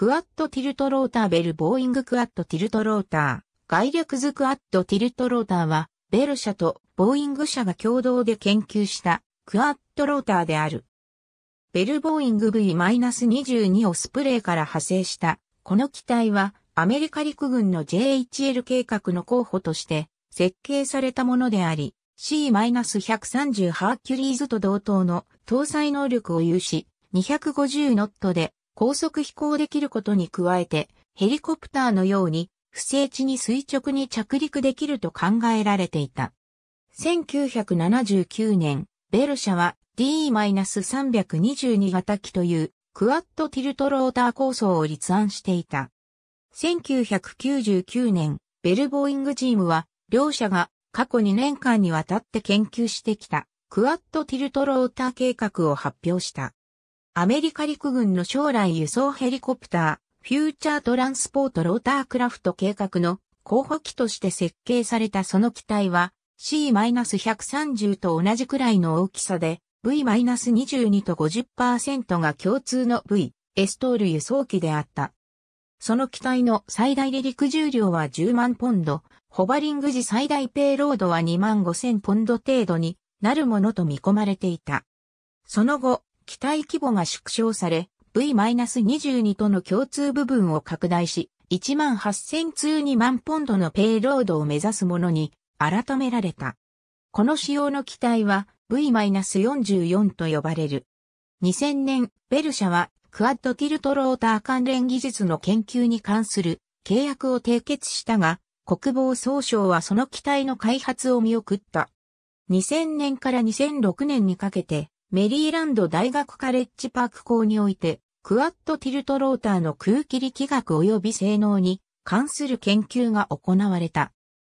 クアットティルトローターベルボーイングクアットティルトローター、概略図クアットティルトローターは、ベル社とボーイング社が共同で研究したクアットローターである。ベルボーイング V-22 をスプレーから派生した、この機体はアメリカ陸軍の JHL 計画の候補として設計されたものであり、C-130 ハーキュリーズと同等の搭載能力を有し、250ノットで高速飛行できることに加えて、ヘリコプターのように不正地に垂直に着陸できると考えられていた。1979年、ベル社は D-322 型機というクワッドティルトローター構想を立案していた。1999年、ベルボーイングチームは、両社が過去2年間にわたって研究してきたクワッドティルトローター計画を発表した。アメリカ陸軍の将来輸送ヘリコプター、フューチャートランスポートロータークラフト計画の候補機として設計されたその機体は C-130 と同じくらいの大きさで V-22 と50%が共通の V、エストール輸送機であった。その機体の最大離陸重量は10万ポンド、ホバリング時最大ペイロードは2万5千ポンド程度になるものと見込まれていた。その後、機体規模が縮小され、V-22 との共通部分を拡大し、18000通2万ポンドのペイロードを目指すものに改められた。この仕様の機体は V-44 と呼ばれる。2000年、ベル社はクアッドティルトローター関連技術の研究に関する契約を締結したが、国防総省はその機体の開発を見送った。2000年から2006年にかけて、メリーランド大学カレッジパーク校において、クワットティルトローターの空気力学及び性能に関する研究が行われた。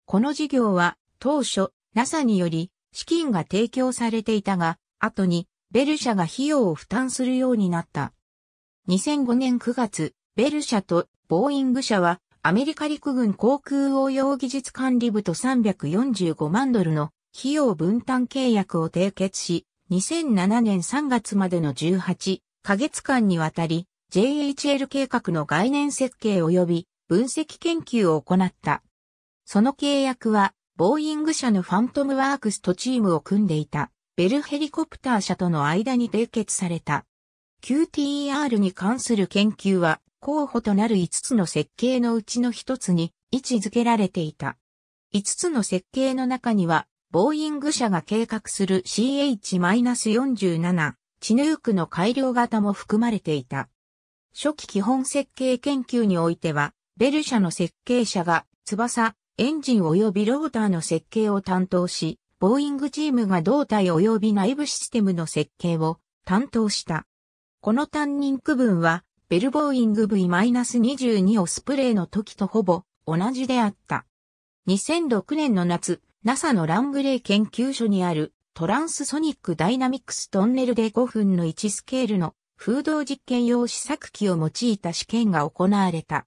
この事業は当初 NASA により資金が提供されていたが、後にベル社が費用を負担するようになった。2005年9月、ベル社とボーイング社はアメリカ陸軍航空応用技術管理部と345万ドルの費用分担契約を締結し、2007年3月までの18ヶ月間にわたり、JHL 計画の概念設計及び分析研究を行った。その契約は、ボーイング社のファントムワークスとチームを組んでいた、ベルヘリコプター社との間に締結された。QTER に関する研究は、候補となる5つの設計のうちの1つに位置づけられていた。5つの設計の中には、ボーイング社が計画する CH-47 チヌークの改良型も含まれていた。初期基本設計研究においては、ベル社の設計者が翼、エンジン及びローターの設計を担当し、ボーイングチームが胴体及び内部システムの設計を担当した。この担任区分は、ベルボーイング V-22 オスプレイの時とほぼ同じであった。2006年の夏、NASA のラングレー研究所にあるトランスソニックダイナミクストンネルで5分の1スケールの風洞実験用試作機を用いた試験が行われた。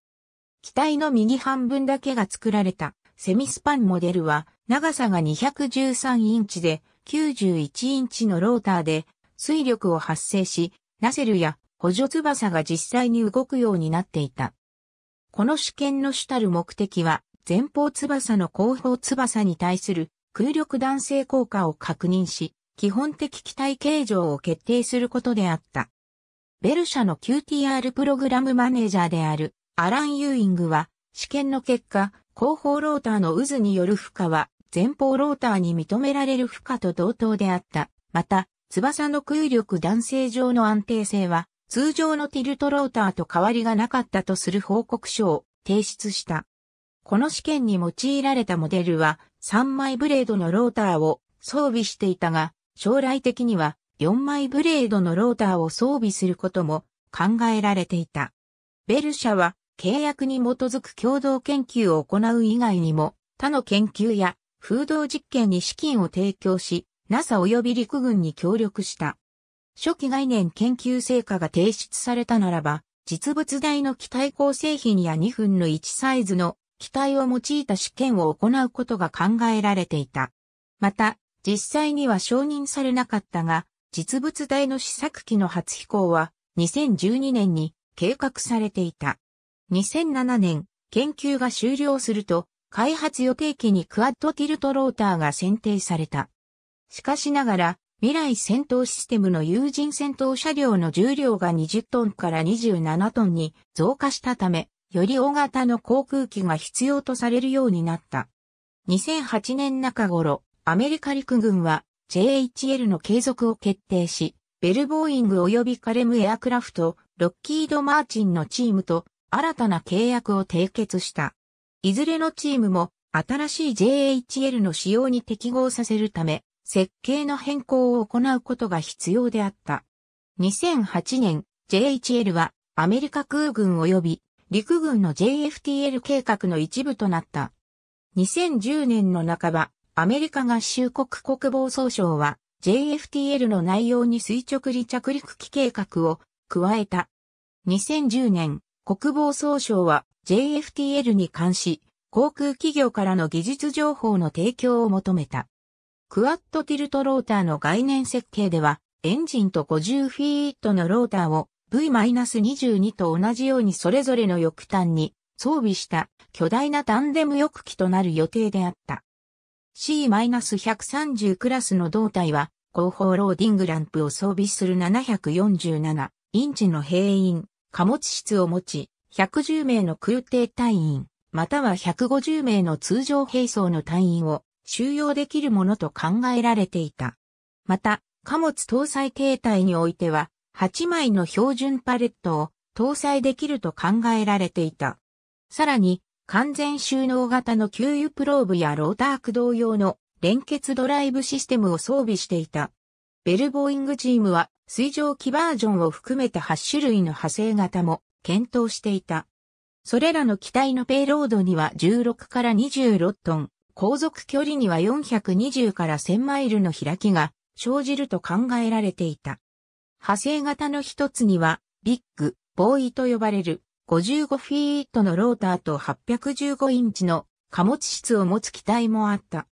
機体の右半分だけが作られたセミスパンモデルは長さが213インチで91インチのローターで水力を発生し、ナセルや補助翼が実際に動くようになっていた。この試験の主たる目的は前方翼の後方翼に対する空力弾性効果を確認し、基本的機体形状を決定することであった。ベル社の QTR プログラムマネージャーであるアラン・ユーイングは、試験の結果、後方ローターの渦による負荷は、前方ローターに認められる負荷と同等であった。また、翼の空力弾性上の安定性は、通常のティルトローターと変わりがなかったとする報告書を提出した。この試験に用いられたモデルは3枚ブレードのローターを装備していたが、将来的には4枚ブレードのローターを装備することも考えられていた。ベル社は契約に基づく共同研究を行う以外にも他の研究や風洞実験に資金を提供し、NASA 及び陸軍に協力した。初期概念研究成果が提出されたならば、実物大の機体構成品や2分の1サイズの機体を用いた試験を行うことが考えられていた。また、実際には承認されなかったが、実物大の試作機の初飛行は2012年に計画されていた。2007年、研究が終了すると、開発予定機にクアッドティルトローターが選定された。しかしながら、未来戦闘システムの有人戦闘車両の重量が20トンから27トンに増加したため、より大型の航空機が必要とされるようになった。2008年中頃、アメリカ陸軍は JHL の継続を決定し、ベルボーイング及びカレムエアクラフト、ロッキード・マーチンのチームと新たな契約を締結した。いずれのチームも新しい JHL の使用に適合させるため、設計の変更を行うことが必要であった。2008年、JHL はアメリカ空軍及び陸軍の JFTL 計画の一部となった。2010年の半ば、アメリカ合衆国国防総省は JFTL の内容に垂直離着陸機計画を加えた。2010年、国防総省は JFTL に関し、航空企業からの技術情報の提供を求めた。クワッドティルトローターの概念設計では、エンジンと50フィートのローターを V-22 と同じようにそれぞれの翼端に装備した巨大なタンデム翼機となる予定であった。C-130 クラスの胴体は後方ローディングランプを装備する747インチの兵員、貨物室を持ち、110名の空挺隊員、または150名の通常兵装の隊員を収容できるものと考えられていた。また、貨物搭載形態においては、8枚の標準パレットを搭載できると考えられていた。さらに、完全収納型の給油プローブやローター駆動用の連結ドライブシステムを装備していた。ベルボーイングチームは水上機バージョンを含めた8種類の派生型も検討していた。それらの機体のペイロードには16から26トン、航続距離には420から1000マイルの開きが生じると考えられていた。派生型の一つには、ビッグ、ボーイと呼ばれる、55フィートのローターと815インチの貨物室を持つ機体もあった。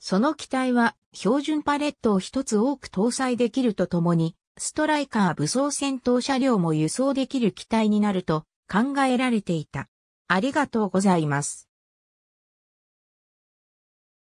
その機体は標準パレットを一つ多く搭載できるとともに、ストライカー武装戦闘車両も輸送できる機体になると考えられていた。ありがとうございます。